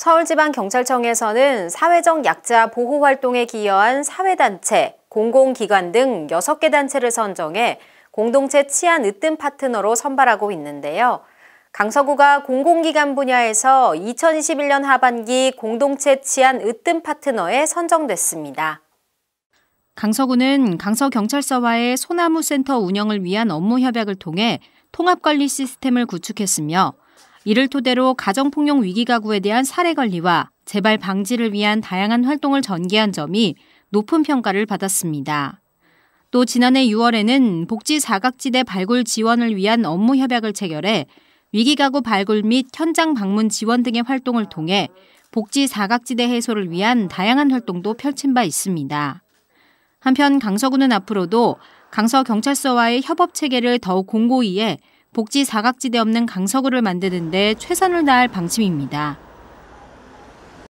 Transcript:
서울지방경찰청에서는 사회적 약자 보호 활동에 기여한 사회단체, 공공기관 등 6개 단체를 선정해 공동체 치안 으뜸 파트너로 선발하고 있는데요. 강서구가 공공기관 분야에서 2021년 하반기 공동체 치안 으뜸 파트너에 선정됐습니다. 강서구는 강서경찰서와의 소나무센터 운영을 위한 업무 협약을 통해 통합관리 시스템을 구축했으며 이를 토대로 가정폭력 위기 가구에 대한 사례 관리와 재발 방지를 위한 다양한 활동을 전개한 점이 높은 평가를 받았습니다. 또 지난해 6월에는 복지 사각지대 발굴 지원을 위한 업무 협약을 체결해 위기 가구 발굴 및 현장 방문 지원 등의 활동을 통해 복지 사각지대 해소를 위한 다양한 활동도 펼친 바 있습니다. 한편 강서구는 앞으로도 강서 경찰서와의 협업 체계를 더욱 공고히 해 복지 사각지대 없는 강서구를 만드는데 최선을 다할 방침입니다.